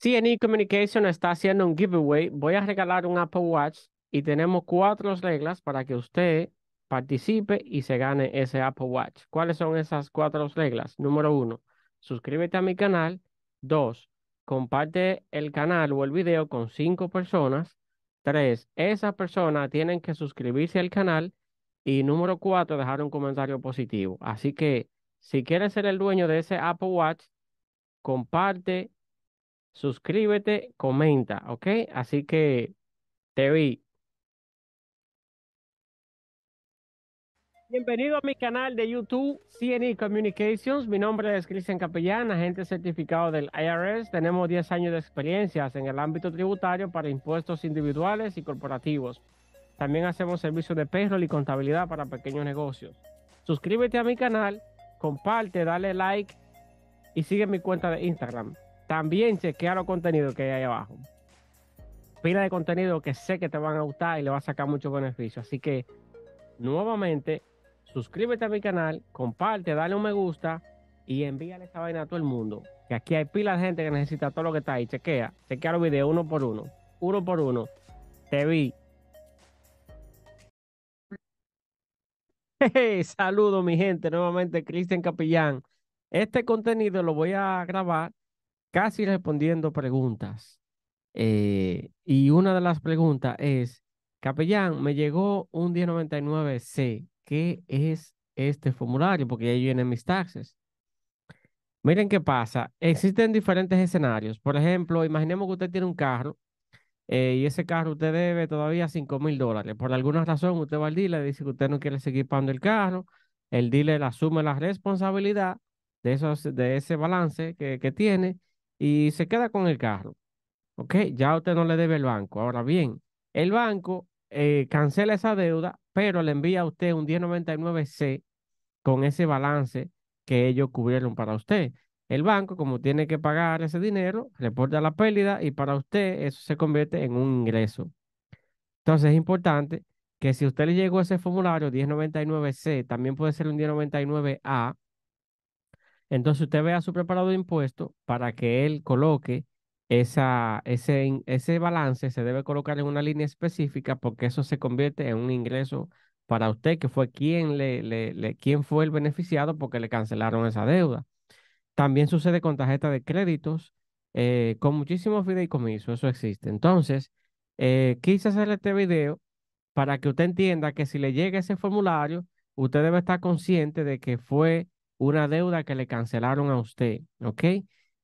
CNE Communication está haciendo un giveaway. Voy a regalar un Apple Watch y tenemos cuatro reglas para que usted participe y se gane ese Apple Watch. ¿Cuáles son esas cuatro reglas? Número uno, suscríbete a mi canal. Dos, comparte el canal o el video con cinco personas. Tres, esas personas tienen que suscribirse al canal. Y número cuatro, dejar un comentario positivo. Así que si quieres ser el dueño de ese Apple Watch, comparte suscríbete, comenta, ¿ok? Así que te vi. Bienvenido a mi canal de YouTube, CNE Communications. Mi nombre es Cristian Capellán, agente certificado del IRS. Tenemos 10 años de experiencias en el ámbito tributario para impuestos individuales y corporativos. También hacemos servicios de payroll y contabilidad para pequeños negocios. Suscríbete a mi canal, comparte, dale like y sigue mi cuenta de Instagram. También chequea los contenidos que hay ahí abajo. Pila de contenido que sé que te van a gustar y le va a sacar mucho beneficio. Así que, nuevamente, suscríbete a mi canal, comparte, dale un me gusta y envíale esta vaina a todo el mundo. Que aquí hay pila de gente que necesita todo lo que está ahí. Chequea, chequea los videos uno por uno. Uno por uno. Te vi. Hey, saludo mi gente, nuevamente Cristian Capillán. Este contenido lo voy a grabar casi respondiendo preguntas. Eh, y una de las preguntas es, capellán, me llegó un 1099C. ¿Qué es este formulario? Porque ahí vienen mis taxes. Miren qué pasa. Existen diferentes escenarios. Por ejemplo, imaginemos que usted tiene un carro eh, y ese carro usted debe todavía 5 mil dólares. Por alguna razón, usted va al dealer y dice que usted no quiere seguir pagando el carro. El dealer asume la responsabilidad de, esos, de ese balance que, que tiene y se queda con el carro. Ok, ya usted no le debe el banco. Ahora bien, el banco eh, cancela esa deuda, pero le envía a usted un 1099C con ese balance que ellos cubrieron para usted. El banco, como tiene que pagar ese dinero, reporta la pérdida y para usted eso se convierte en un ingreso. Entonces es importante que si usted le llegó ese formulario 1099C, también puede ser un 1099A, entonces usted vea su preparado de impuesto para que él coloque esa, ese, ese balance, se debe colocar en una línea específica porque eso se convierte en un ingreso para usted, que fue quien, le, quien fue el beneficiado porque le cancelaron esa deuda. También sucede con tarjetas de créditos, eh, con muchísimos fideicomisos, eso existe. Entonces, eh, quise hacer este video para que usted entienda que si le llega ese formulario, usted debe estar consciente de que fue una deuda que le cancelaron a usted, ¿ok?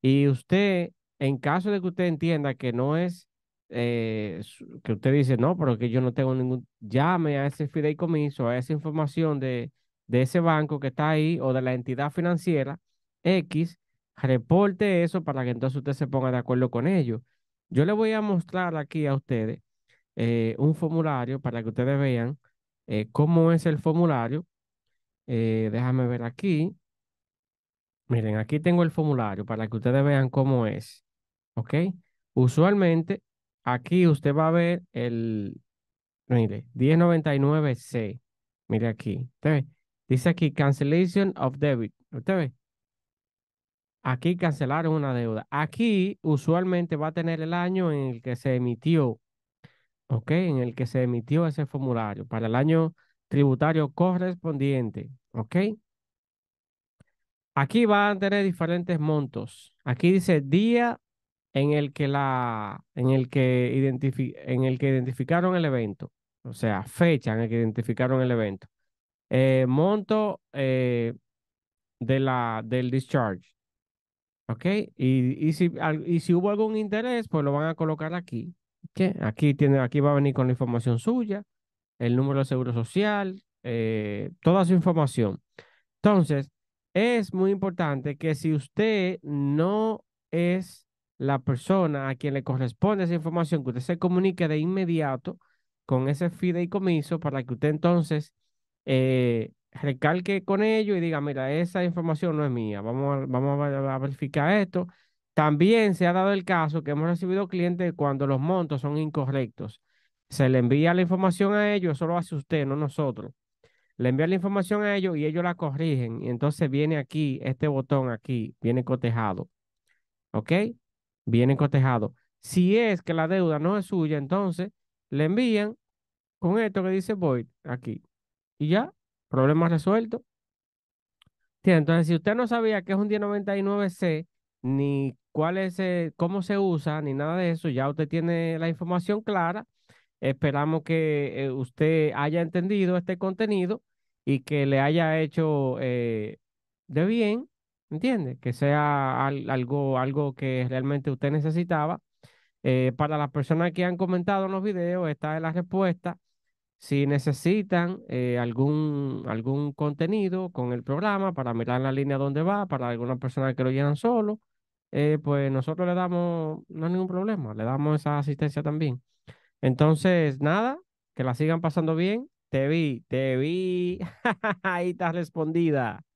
Y usted, en caso de que usted entienda que no es, eh, que usted dice, no, pero que yo no tengo ningún, llame a ese fideicomiso, a esa información de, de ese banco que está ahí o de la entidad financiera X, reporte eso para que entonces usted se ponga de acuerdo con ellos. Yo le voy a mostrar aquí a ustedes eh, un formulario para que ustedes vean eh, cómo es el formulario. déjame ver aquí. Miren, aquí tengo el formulario para que ustedes vean cómo es. ¿Ok? Usualmente, aquí usted va a ver el, mire, 1099C. Mire aquí. ¿Usted ve? Dice aquí cancellation of debit. ¿Usted ve? Aquí cancelaron una deuda. Aquí usualmente va a tener el año en el que se emitió. ¿Ok? En el que se emitió ese formulario para el año tributario correspondiente. ¿Ok? Aquí van a tener diferentes montos. Aquí dice día en el que la en el que en el que identificaron el evento, o sea, fecha en el que identificaron el evento. Eh, monto eh, de la del discharge. ¿Ok? Y, si, y si hubo algún interés, pues lo van a colocar aquí. ¿Qué? Aquí, tiene, aquí va a venir con la información suya, el número de seguro social, eh, toda su información. Entonces, es muy importante que si usted no es la persona a quien le corresponde esa información, que usted se comunique de inmediato con ese fideicomiso para que usted entonces eh, recalque con ello y diga, mira, esa información no es mía, vamos a, vamos a verificar esto. También se ha dado el caso que hemos recibido clientes cuando los montos son incorrectos. Se le envía la información a ellos, eso lo hace usted, no nosotros le envían la información a ellos y ellos la corrigen. Y entonces viene aquí, este botón aquí, viene cotejado. ¿Ok? Viene cotejado. Si es que la deuda no es suya, entonces le envían con esto que dice void aquí. Y ya, problema resuelto. Entonces, si usted no sabía qué es un 1099C, ni cuál es, eh, cómo se usa, ni nada de eso, ya usted tiene la información clara Esperamos que eh, usted haya entendido este contenido y que le haya hecho eh, de bien, ¿entiende? Que sea algo, algo que realmente usted necesitaba. Eh, para las personas que han comentado en los videos, esta es la respuesta. Si necesitan algún, algún contenido con el programa para mirar la línea donde va, para algunas personas que lo llenan solo, pues nosotros le damos, no hay ningún problema, le damos esa asistencia también. Entonces, nada, que la sigan pasando bien. Te vi, te vi. Ahí estás respondida.